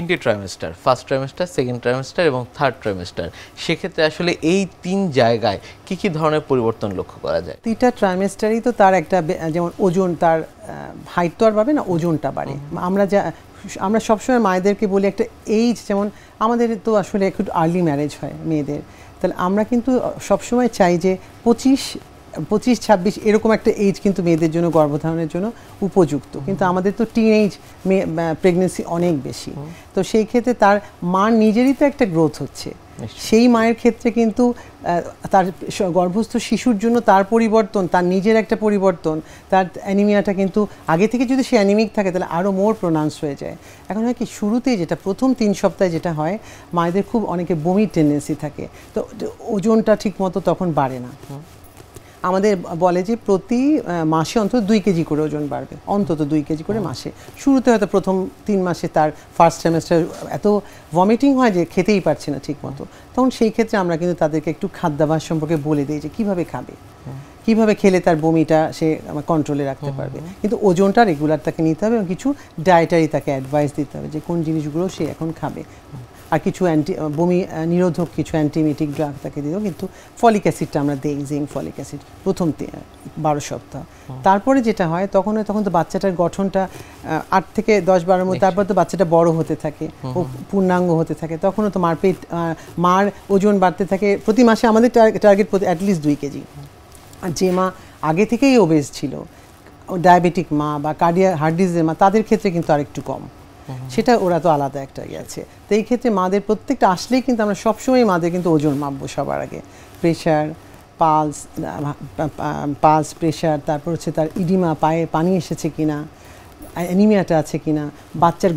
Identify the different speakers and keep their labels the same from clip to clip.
Speaker 1: তিনটি trimester first trimester second trimester এবং third trimester সেক্ষেত্রে আসলে এই তিন জায়গায় কি কি ধরনের পরিবর্তন লক্ষ্য করা যায় তিনটা ট্রাইমেস্টারই তো তার একটা যেমন ওজন তার হাইট তো আর পাবে না ওজনটা বাড়ে আমরা যা আমরা সবসময় মায়েদেরকে বলি একটা এইজ যেমন আমাদের তো আসলে একটু আর্লি ম্যারেজ হয় মেয়েদের তাহলে আমরা কিন্তু সবসময় চাই যে পঁচিশ পঁচিশ ছাব্বিশ এরকম একটা এজ কিন্তু মেয়েদের জন্য গর্ভধারণের জন্য উপযুক্ত কিন্তু আমাদের তো টিন এজ প্রেগনেন্সি অনেক বেশি তো সেই ক্ষেত্রে তার মার নিজেরই তো একটা গ্রোথ হচ্ছে সেই মায়ের ক্ষেত্রে কিন্তু তার গর্ভস্থ শিশুর জন্য তার পরিবর্তন তার নিজের একটা পরিবর্তন তার অ্যানিমিয়াটা কিন্তু আগে থেকে যদি সে অ্যানিমিক থাকে তাহলে আরও মোর প্রোনাউন্স হয়ে যায় এখন হয় কি শুরুতেই যেটা প্রথম তিন সপ্তাহে যেটা হয় মায়েদের খুব অনেকে বমির টেন্ডেন্সি থাকে তো ওজনটা ঠিকমতো তখন বাড়ে না আমাদের বলে যে প্রতি মাসে অন্তত দুই কেজি করে ওজন বাড়বে অন্তত দুই কেজি করে মাসে শুরুতে হয়তো প্রথম তিন মাসে তার ফার্স্ট সেমেস্টার এত ভমিটিং হয় যে খেতেই পারছে না ঠিক মতো তখন সেই ক্ষেত্রে আমরা কিন্তু তাদেরকে একটু খাদ্যাভাস সম্পর্কে বলে দিই যে কীভাবে খাবে কিভাবে খেলে তার বমিটা সে কন্ট্রোলে রাখতে পারবে কিন্তু ওজনটা রেগুলার তাকে নিতে হবে এবং কিছু ডায়েটারি তাকে অ্যাডভাইস দিতে হবে যে কোন জিনিসগুলো সে এখন খাবে আর কিছু অ্যান্টি বমি নিরোধক কিছু অ্যান্টিমিটিক ড্রাগ তাকে দিত কিন্তু ফলিক অ্যাসিডটা আমরা দিই জিঙ্ক ফলিক অ্যাসিড প্রথম বারো সপ্তাহ তারপরে যেটা হয় তখন তখন তো বাচ্চাটার গঠনটা আট থেকে দশ বারোর মধ্যে তারপর তো বাচ্চাটা বড় হতে থাকে ও পূর্ণাঙ্গ হতে থাকে তখনও তো মারপেট মার ওজন বাড়তে থাকে প্রতি মাসে আমাদের টার্গেট প্রতি অ্যাটলিস্ট দুই কেজি যে মা আগে থেকেই ওবেস ছিল ডায়াবেটিক মা বা কার্ডিয়া হার্ট ডিজিজের মা তাদের ক্ষেত্রে কিন্তু আরেকটু কম সেটা ওরা তো আলাদা একটা গেছে ইয়ে তো এই ক্ষেত্রে মাদের প্রত্যেকটা আসলেই কিন্তু আমরা সবসময় মাদের কিন্তু ওজন মাপবো সবার আগে প্রেশার পালস পালস প্রেশার তারপর হচ্ছে তার ইডিমা পায়ে পানি এসেছে কিনা অ্যানিমিয়াটা আছে কিনা বাচ্চার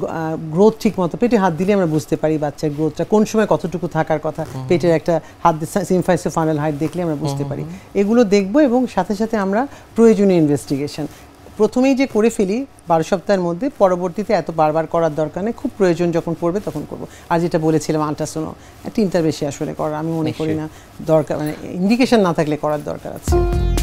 Speaker 1: গ্রোথ ঠিক মতো পেটে হাত দিলে আমরা বুঝতে পারি বাচ্চার গ্রোথটা কোন সময় কতটুকু থাকার কথা পেটের একটা হাত সিমফাইসো ফাইনাল হাইট দেখলে আমরা বুঝতে পারি এগুলো দেখবো এবং সাথে সাথে আমরা প্রয়োজনীয় ইনভেস্টিগেশন প্রথমেই যে করে ফেলি বারো সপ্তাহের মধ্যে পরবর্তীতে এত বারবার করার দরকার নেই খুব প্রয়োজন যখন পড়বে তখন করব আর যেটা বলেছিলাম আল্ট্রাসোনো তিনটার বেশি আসলে করার আমি মনে করি না দরকার মানে ইন্ডিকেশন না থাকলে করার দরকার আছে